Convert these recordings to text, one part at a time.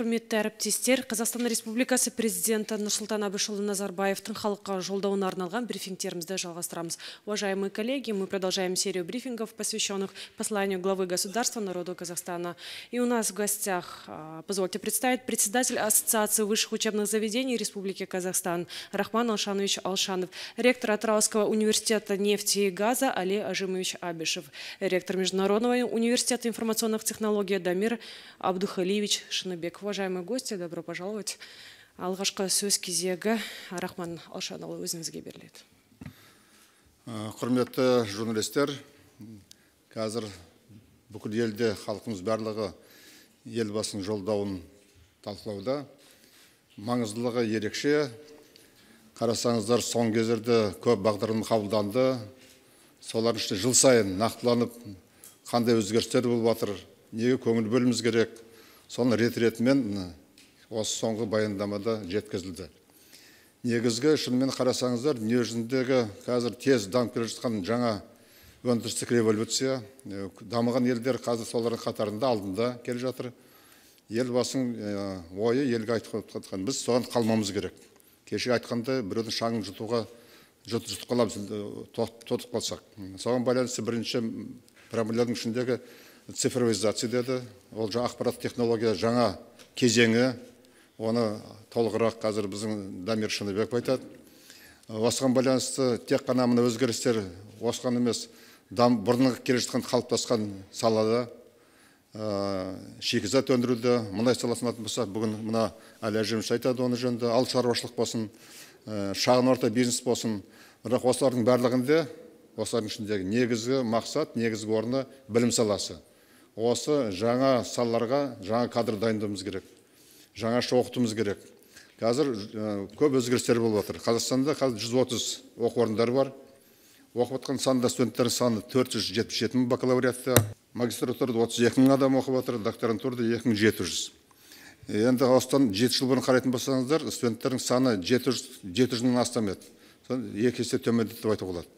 құрметті әріптестер қазақстан республикасы президенті нұрсұлтан әбішұлы назарбаевтың халыққа жолдауына арналған брифингтерімізді жалғастырамыз уважаемые коллеги мы продолжаем серию брифингов посвященных посланию главы государства народу казахстана и у нас в гостях а, позвольте представить председатель ассоциации высших учебных заведений республики казахстан рахман алшанович алшанов ректор атырауского университета нефти и газа али ажимович абишев ректор международного университета информационных технологий дамир абдухалиевич шыныбеков уважаемые гости, добро пожаловать. Алғашқы сөз кезегі Рахман Алшанұлы өзіңізге беріледі. Э, құрметті журналистер, қазір бүкіл елде халқымыз барлығы елбасының жолдауын талқылауда. Маңыздылығы ерекше. Қарасаңыздар соң кездерде көп бағдарлама қабылданды. Солардың ішінде жыл сайын нақтыланып қандай өзгерістер болып жатыр, неге көңіл бөліміз керек, соны рет ретімен осы соңғы баяндамада жеткізілді негізгі шынымен қарасаңыздар дүниежүзіндегі қазір тез дамып келе жатқан жаңа өндірістік революция дамыған елдер қазір солардың қатарында алдында келе жатыр елбасының ойы елге айтып біз соған қалмауымыз керек кеше айтқандай біреудің шаңын жұтуға жұт қаламыз тотып қалсақ соған байланысты бірінші проблеманың ішіндегі цифровизация деді ол жа ақпарат технология жаңа кезеңі оны толығырақ қазір біздің дамир шыныбеков айтады осыған байланысты тек қана мына өзгерістер осыған емес бұрынғы келе жатқан қалыптасқан салада ә, шикізат өндіруде мұнай саласын алатын болсақ бүгін мына әли әжеміз айтады оны жөнінде ал шаруашылық болсын ә, шағын орта бизнес болсын бірақ осылардың барлығында осылардың ішіндегі негізгі мақсат негізгі орны білім саласы осы жаңа салаларға жаңа кадр дайындауымыз керек жаңаша оқытуымыз керек қазір э, көп өзгерістер болып жатыр қазақстанда қазір жүз отыз оқу орындары бар оқып жатқан санда студенттердің саны төрт жүз жетпіс жеті мың бакалавриатта магистратурада отыз екі мың адам оқып жатыр докторантурада екі мың жеті жүз э, енді осыдан жеті жыл бұрын қарайтын болсаңыздар студенттердің саны жеті жүз жеті жүз мыңнан астам еді сол екі есе төмендеді деп айтуға болады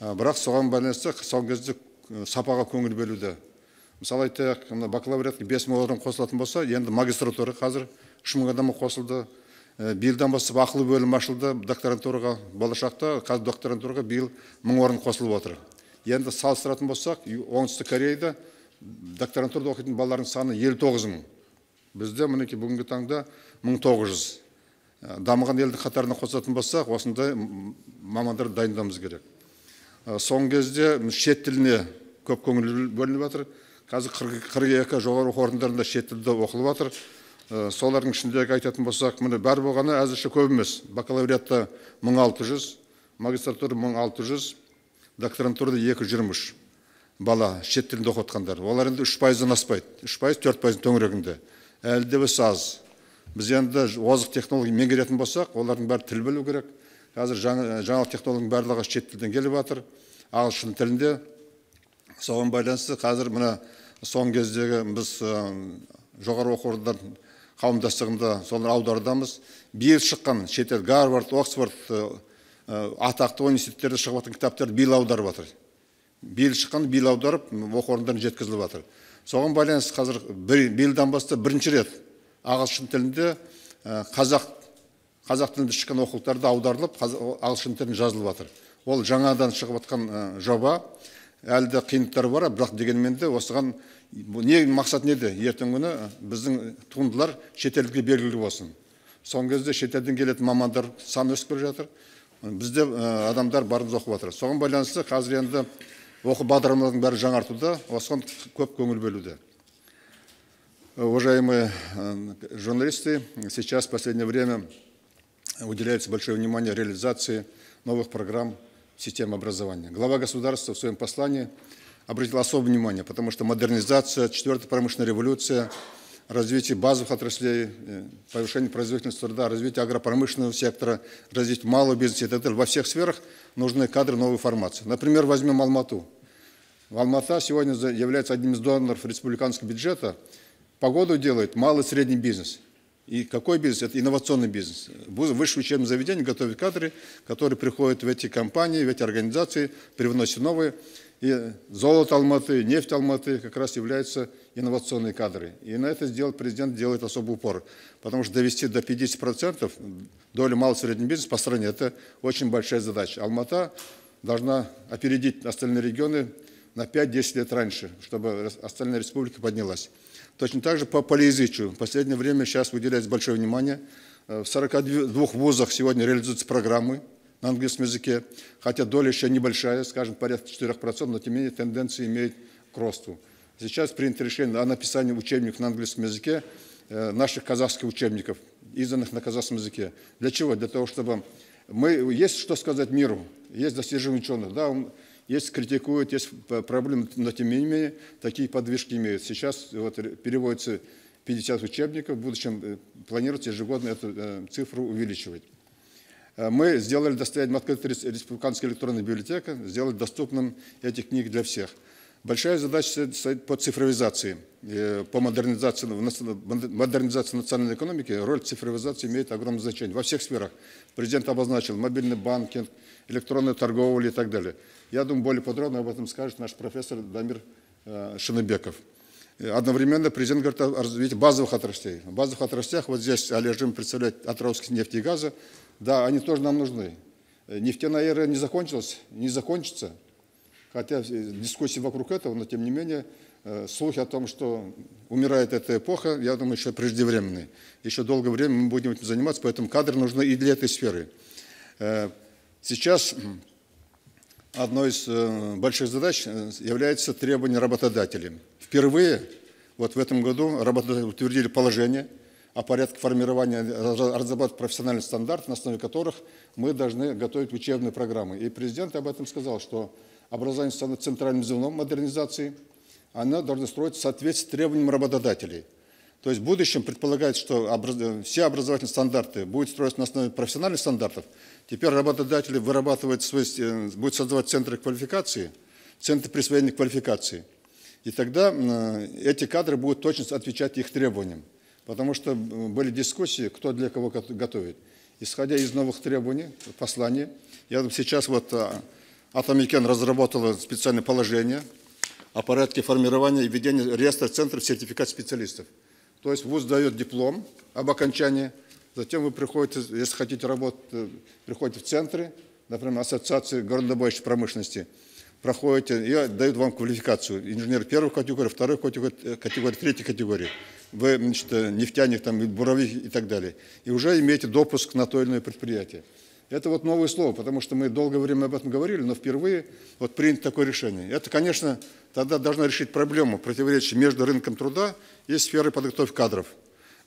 э, бірақ соған байланысты соңғы кезде сапаға көңіл бөлуді мысалы айтайық мына бакалавриатқа бес мың адам қосылатын болса енді магистратура қазір үш мың адам қосылды э, биылдан бастап ақылы бөлім ашылды докторантураға болашақта қазір докторантураға биыл мың орын қосылып отыр енді салыстыратын болсақ оңтүстік кореяда докторантурада оқитын балалардың саны елу тоғыз мың бізде мінекей бүгінгі таңда мың тоғыз жүз э, дамыған елдің қатарына қосатын болсақ осындай мамандар дайындауымыз керек э, соңғы кезде шет тіліне көп көңіл бөлініп жатыр қазір қырық екі жоғары оқу орындарында шет тілде оқылып жатыр э, солардың ішіндегі айтатын болсақ міне бар болғаны әзірше көп емес бакалавриатта мың алты жүз магистратура мың алты жүз докторантурада екі жиырма үш бала шет тілінде оқып жатқандар олар енді үш пайыздан аспайды үш пайыз төрт пайыздың төңірегінде әлі де болса аз біз енді озық технология меңгеретін болсақ олардың бәрі тіл білу керек қазір жаңа, жаңалық технологияның барлығы шет тілден келіп жатыр ағылшын тілінде соған байланысты қазір мына соңғы кездегі біз жоғары оқу орындарын қауымдастығында соны аудардамыз биыл шыққан шетел гарвард оксфорд атақты университеттерде шығып жатқан кітаптарды биыл аударып жатыр биыл шыққан биыл аударып оқу орындарына жеткізіліп жатыр соған байланысты қазір биылдан бастап бірінші рет ағылшын тілінде қазақ қазақ тілінде шыққан оқулықтарды аударылып ағылшын тілінде жазылып жатыр ол жаңадан шығып жатқан жоба әлі де қиындықтар бар бірақ дегенмен де осыған не мақсат неде ертеңгі күні біздің туындылар шетелдікке белгілі болсын соңғы кезде шетелден келетін мамандар саны өсіп келе жатыр бізде адамдар барымыз оқып жатыр соған байланысты қазір енді оқу бағдарламаларының бәрі жаңартуда осыған көп көңіл бөлуде э, уважаемые журналисты сейчас в последнее время уделяется большое внимание реализации новых программ системы образования. Глава государства в своем послании обратил особое внимание, потому что модернизация, четвертая промышленная революция, развитие базовых отраслей, э, повышение производительности труда, развитие агропромышленного сектора, развитие малого бизнеса и т.д. Во всех сферах нужны кадры новой формации. Например, возьмем Алмату. Алмата сегодня является одним из доноров республиканского бюджета. Погоду делает малый и средний бизнес – и какой бизнес? Это инновационный бизнес. Высшее учебное заведение готовит кадры, которые приходят в эти компании, в эти организации, привносят новые. И золото Алматы, нефть Алматы как раз являются инновационные кадры. И на это сделать президент делает особый упор. Потому что довести до 50% долю малого среднего бизнеса по стране – это очень большая задача. Алмата должна опередить остальные регионы на 5-10 лет раньше, чтобы остальная республика поднялась. Точно так же по полиязычию. В последнее время сейчас уделяется большое внимание. Э, в 42 вузах сегодня реализуются программы на английском языке, хотя доля еще небольшая, скажем, порядка 4%, но тем не менее тенденция имеет к росту. Сейчас принято решение о написании учебников на английском языке, э, наших казахских учебников, изданных на казахском языке. Для чего? Для того, чтобы мы... Есть что сказать миру, есть достижения ученых. Да, есть критикуют, есть проблемы, но тем не менее такие подвижки имеют. Сейчас вот переводится 50 учебников, в будущем э, планируется ежегодно эту э, цифру увеличивать. Э, мы сделали достояние открытой республиканской электронной библиотека, сделали доступным эти книги для всех. Большая задача стоит по цифровизации, э, по модернизации, модернизации национальной экономики. Роль цифровизации имеет огромное значение во всех сферах. Президент обозначил мобильный банкинг, электронную торговлю и так далее. Я думаю, более подробно об этом скажет наш профессор Дамир э, Шаныбеков. Одновременно президент говорит о развитии базовых отраслей. В базовых отраслях, вот здесь Алежим представляет отрасль нефти и газа, да, они тоже нам нужны. Э, нефтяная эра не закончилась, не закончится – Хотя дискуссии вокруг этого, но тем не менее э, слухи о том, что умирает эта эпоха, я думаю, еще преждевременные. Еще долгое время мы будем этим заниматься, поэтому кадры нужны и для этой сферы. Э, сейчас одной из э, больших задач является требование работодателей. Впервые вот в этом году работодатели утвердили положение о порядке формирования, разрабатывать профессиональный стандарт, на основе которых мы должны готовить учебные программы. И президент об этом сказал, что образование станет центральным звеном модернизации, она должна строиться в соответствии с требованиям работодателей. То есть в будущем предполагается, что э, все образовательные стандарты будут строиться на основе профессиональных стандартов. Теперь работодатели вырабатывают свои, э, будут создавать центры квалификации, центры присвоения квалификации. И тогда э, эти кадры будут точно отвечать их требованиям. Потому что были дискуссии, кто для кого готовит. Исходя из новых требований, посланий, я сейчас вот а, Атомикен разработала специальное положение о порядке формирования и ведения реестра центров сертификат специалистов. То есть ВУЗ дает диплом об окончании, затем вы приходите, если хотите работать, э, приходите в центры, например, ассоциации горнодобоющей промышленности, проходите и дают вам квалификацию. Инженер первой категории, второй категории, э, категории третьей категории. Вы, значит, э, нефтяник, там, буровик и так далее. И уже имеете допуск на то или иное предприятие. Это вот новое слово, потому что мы долгое время об этом говорили, но впервые вот принято такое решение. Это, конечно, тогда должно решить проблему противоречия между рынком труда и сферой подготовки кадров,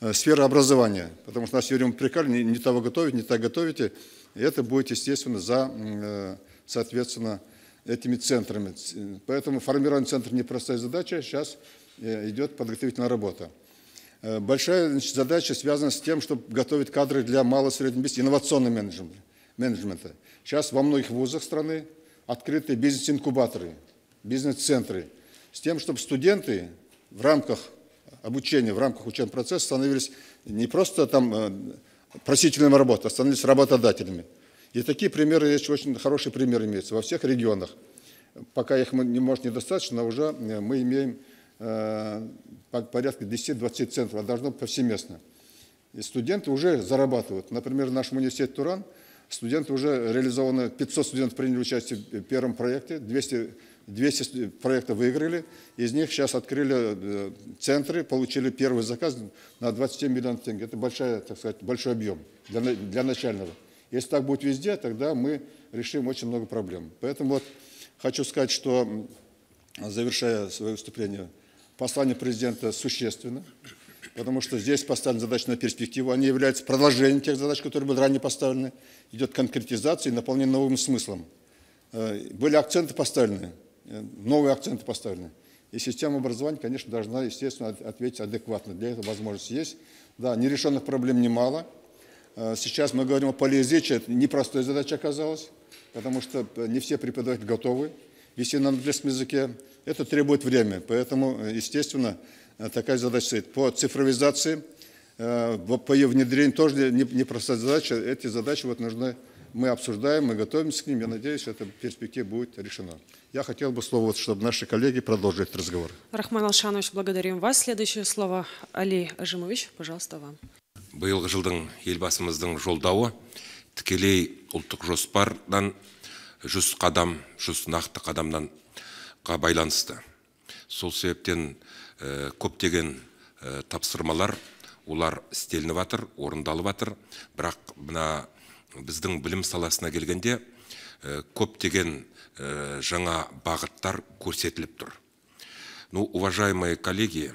э, сферой образования. Потому что нас все время упрекали, не, не того готовить, не так готовите. И это будет, естественно, за, э, соответственно, этими центрами. Э, поэтому формирование центра непростая задача. Сейчас идет подготовительная работа. Большая значит, задача связана с тем, чтобы готовить кадры для мало-среднего бизнеса, инновационный менеджмент менеджмента. Сейчас во многих вузах страны открыты бизнес-инкубаторы, бизнес-центры, с тем, чтобы студенты в рамках обучения, в рамках учебного процесса становились не просто там э, просителями работы, а становились работодателями. И такие примеры есть, очень хороший пример имеется во всех регионах. Пока их, не может, недостаточно, но уже э, мы имеем э, порядка 10-20 центров, а должно повсеместно. И студенты уже зарабатывают. Например, наш университет Туран – Студенты уже реализованы, 500 студентов приняли участие в первом проекте, 200, 200 проектов выиграли. Из них сейчас открыли э, центры, получили первый заказ на 27 миллионов тенге. Это большая, так сказать, большой объем для, для начального. Если так будет везде, тогда мы решим очень много проблем. Поэтому вот хочу сказать, что, завершая свое выступление, послание президента существенно – потому что здесь поставлены задачи на перспективу, они а являются продолжением тех задач, которые были ранее поставлены, идет конкретизация и наполнение новым смыслом. Э, были акценты поставлены, э, новые акценты поставлены. И система образования, конечно, должна, естественно, ответить адекватно. Для этого возможность есть. Да, нерешенных проблем немало. Э, сейчас мы говорим о полиэзиче, это непростая задача оказалась, потому что не все преподаватели готовы вести на английском языке. Это требует времени, поэтому, естественно, Э, такая задача стоит. По цифровизации, э, по ее внедрению тоже непростая задача. Эти задачи вот нужны, мы обсуждаем, мы готовимся к ним. Я надеюсь, это в перспективе будет решено. Я хотел бы слово, чтобы наши коллеги продолжили этот разговор. Рахман Алшанович, благодарим вас. Следующее слово Али Ажимович, пожалуйста, вам. биылғы жылдың елбасымыздың жолдауы тікелей ұлттық жоспардан жус кадам жус нақты қадамданға байланысты сол себептен Э, көптеген э, тапсырмалар олар істелініп жатыр орындалып бірақ мына біздің білім саласына келгенде э, көптеген жаңа бағыттар көрсетіліп тұр ну уважаемые коллеги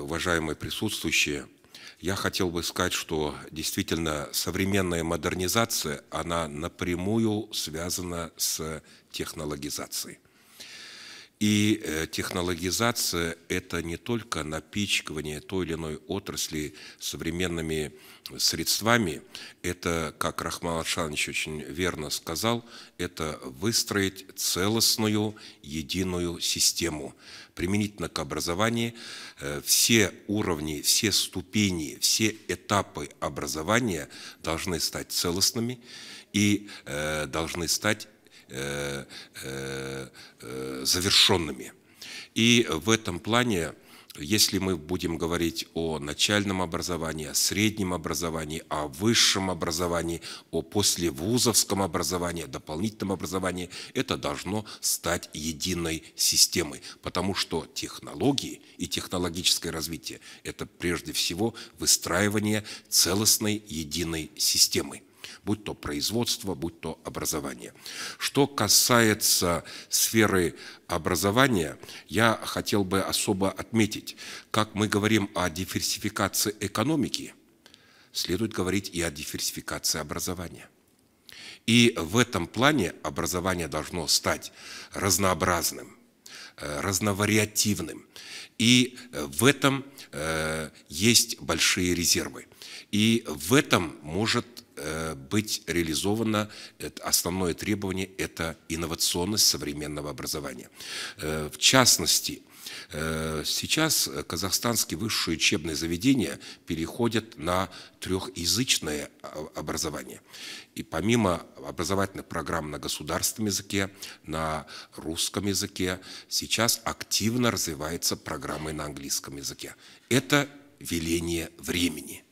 уважаемые присутствующие я хотел бы сказать что действительно современная модернизация она напрямую связана с технологизацией И э, технологизация – это не только напичкивание той или иной отрасли современными средствами, это, как Рахман Аршанович очень верно сказал, это выстроить целостную единую систему. Применительно к образованию э, все уровни, все ступени, все этапы образования должны стать целостными и э, должны стать Э, э, э, завершенными. И в этом плане, если мы будем говорить о начальном образовании, о среднем образовании, о высшем образовании, о послевузовском образовании, о дополнительном образовании, это должно стать единой системой, потому что технологии и технологическое развитие – это прежде всего выстраивание целостной единой системы будь то производство, будь то образование. Что касается сферы образования, я хотел бы особо отметить, как мы говорим о диверсификации экономики, следует говорить и о диверсификации образования. И в этом плане образование должно стать разнообразным, э, разновариативным. И в этом э, есть большие резервы. И в этом может Э, быть реализовано основное требование – это инновационность современного образования. Э, в частности, э, Сейчас казахстанские высшие учебные заведения переходят на трехязычное а, образование. И помимо образовательных программ на государственном языке, на русском языке, сейчас активно развивается программы на английском языке. Это веление времени –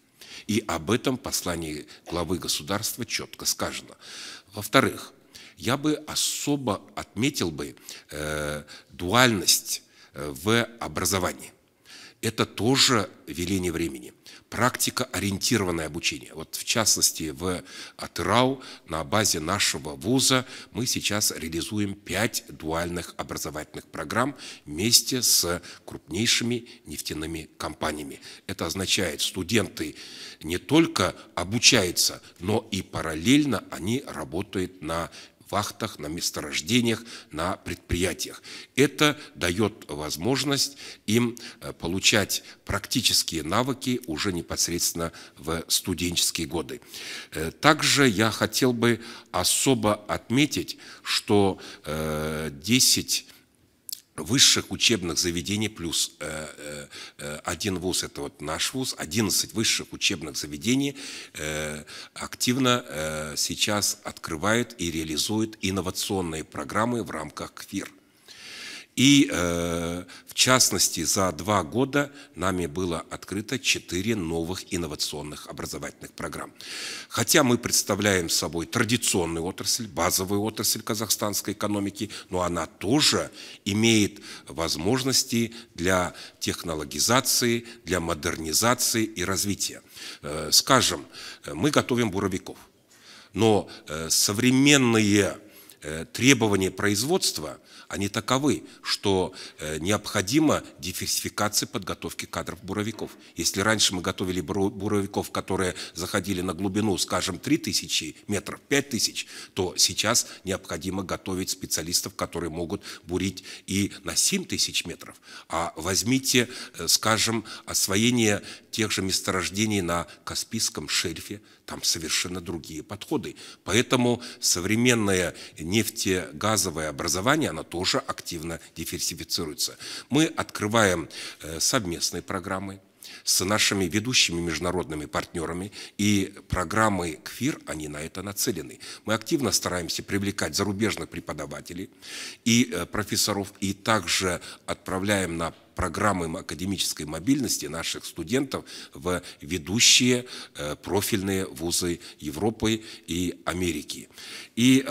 и об этом послании главы государства четко сказано. Во-вторых, я бы особо отметил бы э, дуальность э, в образовании. Это тоже веление времени практика ориентированное обучение. Вот в частности в АТРАУ на базе нашего вуза мы сейчас реализуем пять дуальных образовательных программ вместе с крупнейшими нефтяными компаниями. Это означает, студенты не только обучаются, но и параллельно они работают на вахтах, на месторождениях, на предприятиях. Это дает возможность им э, получать практические навыки уже непосредственно в студенческие годы. Э, также я хотел бы особо отметить, что 10 э, высших учебных заведений плюс э, э, один вуз, это вот наш вуз, 11 высших учебных заведений э, активно сейчас открывают и реализуют инновационные программы в рамках КФИР. И э, в частности, за два года нами было открыто четыре новых инновационных образовательных программ. Хотя мы представляем собой традиционную отрасль, базовую отрасль казахстанской экономики, но она тоже имеет возможности для технологизации, для модернизации и развития. Э, скажем, э, мы готовим буровиков, но современные требования производства – они таковы, что э, необходима диверсификация подготовки кадров буровиков. Если раньше мы готовили буровиков, которые заходили на глубину, скажем, 3000 метров, 5000, то сейчас необходимо готовить специалистов, которые могут бурить и на 7000 метров. А возьмите, э, скажем, освоение тех же месторождений на Каспийском шельфе, там совершенно другие подходы. Поэтому современное нефтегазовое образование, оно тоже тоже активно диверсифицируется. Мы открываем э, совместные программы с нашими ведущими международными партнерами, и программы КФИР, они на это нацелены. Мы активно стараемся привлекать зарубежных преподавателей и э, профессоров, и также отправляем на программы академической мобильности наших студентов в ведущие э, профильные вузы Европы и Америки. И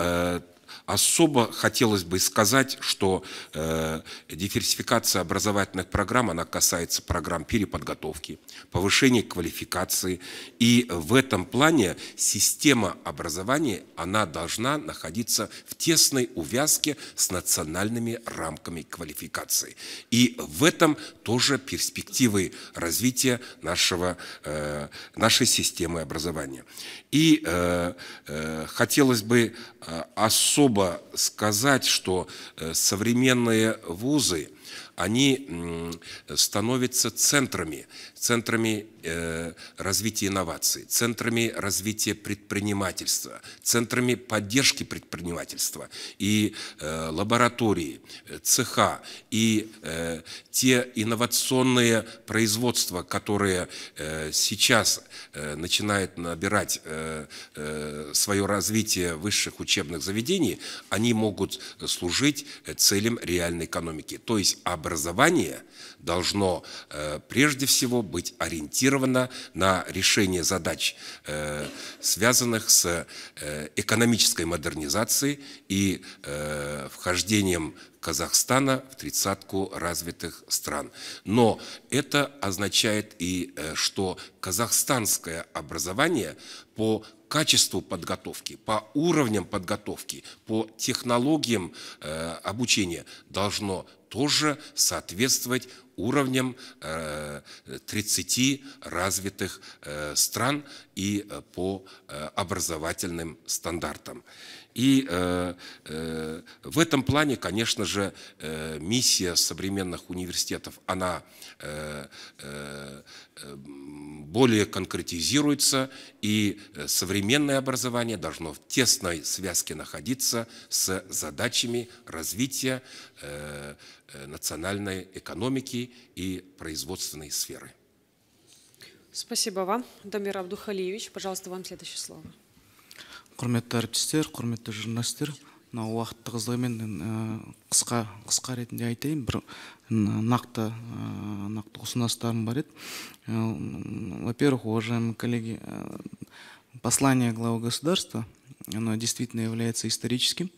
Особо хотелось бы сказать, что э, диверсификация образовательных программ, она касается программ переподготовки, повышения квалификации. И в этом плане система образования, она должна находиться в тесной увязке с национальными рамками квалификации. И в этом тоже перспективы развития нашего, э, нашей системы образования. И э, э, хотелось бы э, особо грубо сказать, что э, современные вузы, они становятся центрами, центрами Э, развития инноваций, центрами развития предпринимательства, центрами поддержки предпринимательства и э, лаборатории, э, цеха и те инновационные производства, которые сейчас начинают набирать свое развитие высших учебных заведений, они могут служить целям реальной экономики. То есть образование должно прежде всего быть ориентировано ориентирована на решение задач, э, связанных с э, экономической модернизацией и э, вхождением Казахстана в тридцатку развитых стран. Но это означает и, э, что казахстанское образование по качеству подготовки, по уровням подготовки, по технологиям э, обучения должно тоже соответствовать уровнем 30 э, развитых стран и по образовательным стандартам. И э, э, в этом плане, конечно же, э, миссия современных университетов, она э, э, более конкретизируется, и э, современное образование должно в тесной связке находиться с задачами развития э, э, национальной экономики и производственной сферы. Спасибо вам, Дамир Абдухалиевич. Пожалуйста, вам следующее слово құрметті әріптестер құрметті журналистер мынау уақыт тығыздығымен қысқа қысқа ретінде айтайын бір нақты нақты государством барит. Во-первых, уважаемые коллеги, послание главы государства, оно действительно является историческим.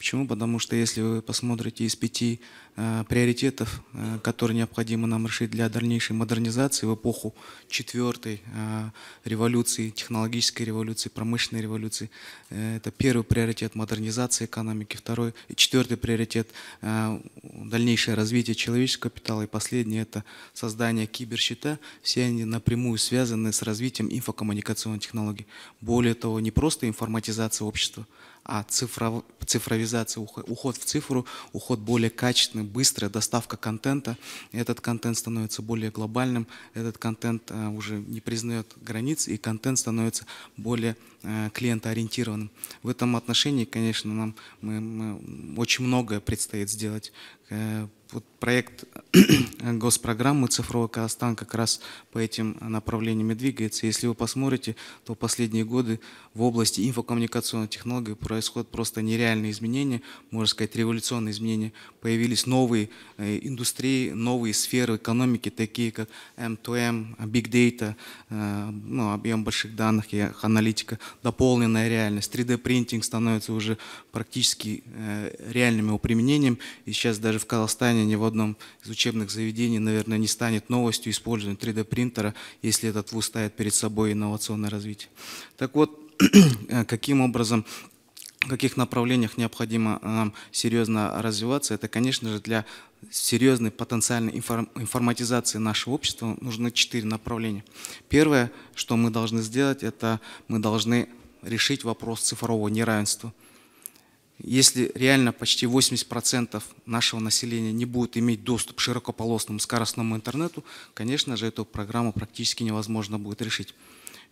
Почему? Потому что если вы посмотрите из пяти э, приоритетов, э, которые необходимо нам решить для дальнейшей модернизации в эпоху четвертой э, революции, технологической революции, промышленной революции, э, это первый приоритет модернизации экономики, второй и четвертый приоритет э, дальнейшее развитие человеческого капитала и последний это создание киберщита. Все они напрямую связаны с развитием инфокоммуникационных технологий. Более того, не просто информатизация общества, а цифров, цифровизация, уход в цифру, уход более качественный, быстрая доставка контента. Этот контент становится более глобальным, этот контент э, уже не признает границ, и контент становится более э, клиентоориентированным. В этом отношении, конечно, нам мы, мы, очень многое предстоит сделать э, вот проект госпрограммы «Цифровой Казахстан» как раз по этим направлениям и двигается. Если вы посмотрите, то последние годы в области инфокоммуникационной технологий происходят просто нереальные изменения, можно сказать, революционные изменения. Появились новые э, индустрии, новые сферы экономики, такие как M2M, Big Data, э, ну, объем больших данных и аналитика, дополненная реальность. 3D-принтинг становится уже практически э, реальным его применением. И сейчас даже в Казахстане образования ни в одном из учебных заведений, наверное, не станет новостью использования 3D-принтера, если этот вуз ставит перед собой инновационное развитие. Так вот, каким образом в каких направлениях необходимо э, нам серьезно развиваться, это, конечно же, для серьезной потенциальной информатизации нашего общества нужны четыре направления. Первое, что мы должны сделать, это мы должны решить вопрос цифрового неравенства если реально почти 80% нашего населения не будет иметь доступ к широкополосному скоростному интернету, конечно же, эту программу практически невозможно будет решить.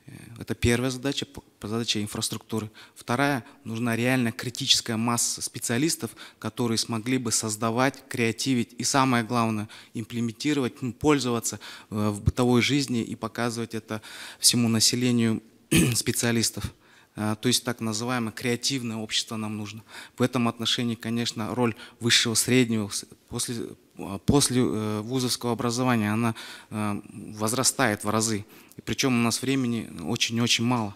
Э, это первая задача, задача инфраструктуры. Вторая, нужна реально критическая масса специалистов, которые смогли бы создавать, креативить и самое главное, имплементировать, ну, пользоваться э, в бытовой жизни и показывать это всему населению специалистов. Э, то есть так называемое креативное общество нам нужно. В этом отношении, конечно, роль высшего, среднего, после, э, после э, вузовского образования, она возрастает в разы. И причем у нас времени очень-очень мало.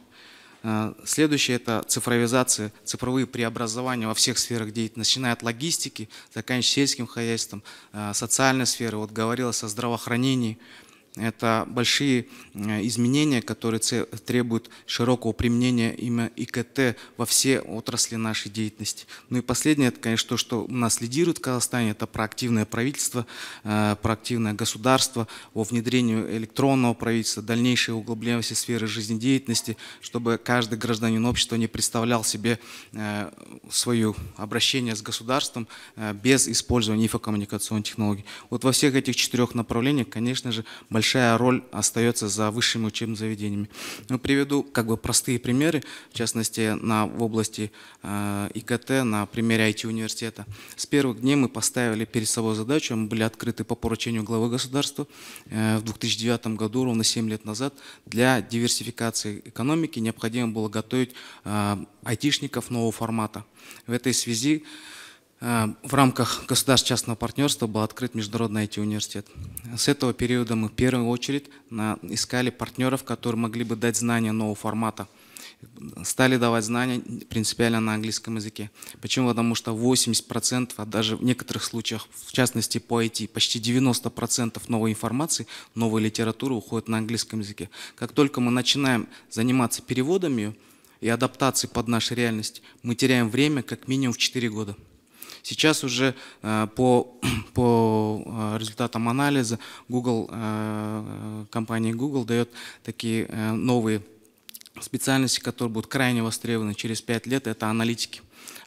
Следующее – это цифровизация, цифровые преобразования во всех сферах деятельности, начиная от логистики, заканчивая сельским хозяйством, социальной сферы. Вот говорилось о здравоохранении – это большие э, изменения, которые требуют широкого применения именно ИКТ во все отрасли нашей деятельности. Ну и последнее, это, конечно, то, что у нас лидирует в Казахстане, это проактивное правительство, э, проактивное государство о внедрении электронного правительства, дальнейшее углубление всей сферы жизнедеятельности, чтобы каждый гражданин общества не представлял себе э, свое обращение с государством без использования инфокоммуникационных технологий. Вот во всех этих четырех направлениях, конечно же, большое большая роль остается за высшими учебными заведениями. Ну, приведу как бы простые примеры, в частности, на, в области э, ИКТ, на примере IT-университета. С первых дней мы поставили перед собой задачу, мы были открыты по поручению главы государства э, в 2009 году, ровно 7 лет назад, для диверсификации экономики необходимо было готовить э, айтишников нового формата. В этой связи Э, в рамках государственно-частного партнерства был открыт Международный IT-университет. С этого периода мы в первую очередь искали партнеров, которые могли бы дать знания нового формата. Стали давать знания принципиально на английском языке. Почему? Потому что 80%, а даже в некоторых случаях, в частности по IT, почти 90% новой информации, новой литературы уходит на английском языке. Как только мы начинаем заниматься переводами и адаптацией под нашу реальность, мы теряем время как минимум в 4 года. Сейчас уже э, по, по э, результатам анализа Google, э, компания Google дает такие новые специальности, которые будут крайне востребованы через 5 лет, это аналитики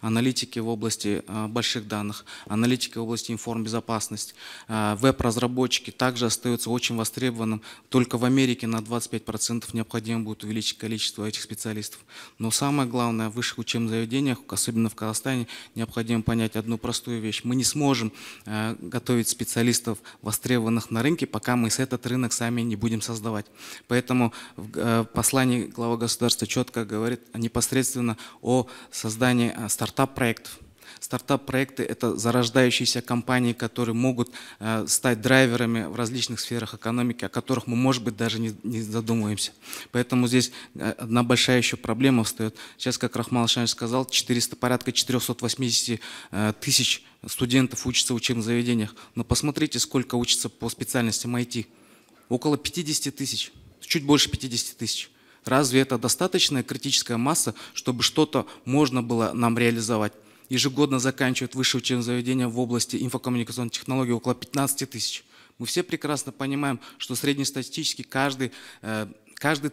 аналитики в области э, больших данных, аналитики в области информбезопасности, э, веб-разработчики также остаются очень востребованным. Только в Америке на 25% необходимо будет увеличить количество этих специалистов. Но самое главное, в высших учебных заведениях, особенно в Казахстане, необходимо понять одну простую вещь. Мы не сможем э, готовить специалистов, востребованных на рынке, пока мы с этот рынок сами не будем создавать. Поэтому в послании глава государства четко говорит непосредственно о создании стартапов стартап-проектов. Стартап-проекты – это зарождающиеся компании, которые могут э, стать драйверами в различных сферах экономики, о которых мы, может быть, даже не, задумываемся. Поэтому здесь э, одна большая еще проблема встает. Сейчас, как Рахман Шанович сказал, 400, порядка 480 э, тысяч студентов учатся в учебных заведениях. Но посмотрите, сколько учатся по специальностям IT. Около 50 тысяч, чуть больше 50 тысяч. Разве это достаточная критическая масса, чтобы что-то можно было нам реализовать? Ежегодно заканчивают высшее учебное заведение в области инфокоммуникационных технологий около 15 тысяч. Мы все прекрасно понимаем, что среднестатистически каждый э, каждый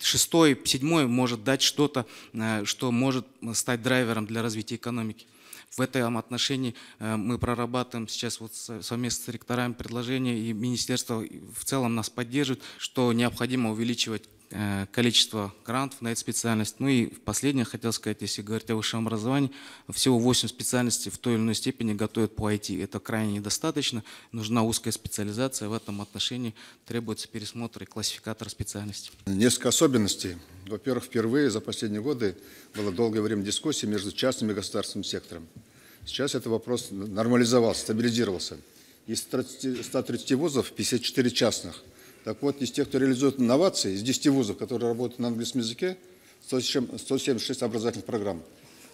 шестой, седьмой может дать что-то, э, что может стать драйвером для развития экономики. В этом отношении э, мы прорабатываем сейчас вот совместно с ректорами предложения и министерство в целом нас поддержит, что необходимо увеличивать Э, количество грантов на эту специальность. Ну и последнее, хотел сказать, если говорить о высшем образовании, всего 8 специальностей в той или иной степени готовят по IT. Это крайне недостаточно, нужна узкая специализация, в этом отношении требуется пересмотр и классификатор специальностей. Несколько особенностей. Во-первых, впервые за последние годы было долгое время дискуссии между частным и государственным сектором. Сейчас этот вопрос нормализовался, стабилизировался. Из 130 вузов 54 частных – так вот, из тех, кто реализует инновации, из 10 вузов, которые работают на английском языке, 176 образовательных программ.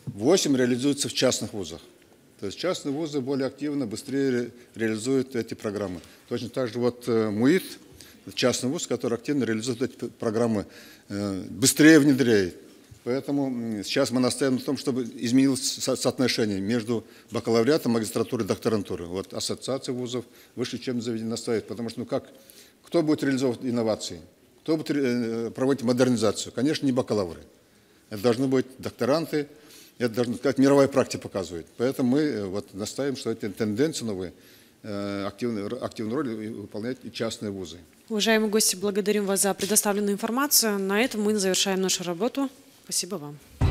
8 реализуются в частных вузах. То есть частные вузы более активно, быстрее реализуют эти программы. Точно так же вот э, МУИТ, частный вуз, который активно реализует эти программы, э, быстрее внедряет. Поэтому сейчас мы настаиваем на том, чтобы изменилось соотношение между бакалавриатом, магистратурой и докторантурой. Вот ассоциация вузов выше, чем заведение настаивает. Потому что, ну как кто будет реализовывать инновации? Кто будет э, проводить модернизацию? Конечно, не бакалавры. Это должны быть докторанты, это должно, как мировая практика показывает. Поэтому мы э, вот настаиваем, что эти тенденции новые, э, активную, активную роль выполняют и частные вузы. Уважаемые гости, благодарим вас за предоставленную информацию. На этом мы завершаем нашу работу. Спасибо вам.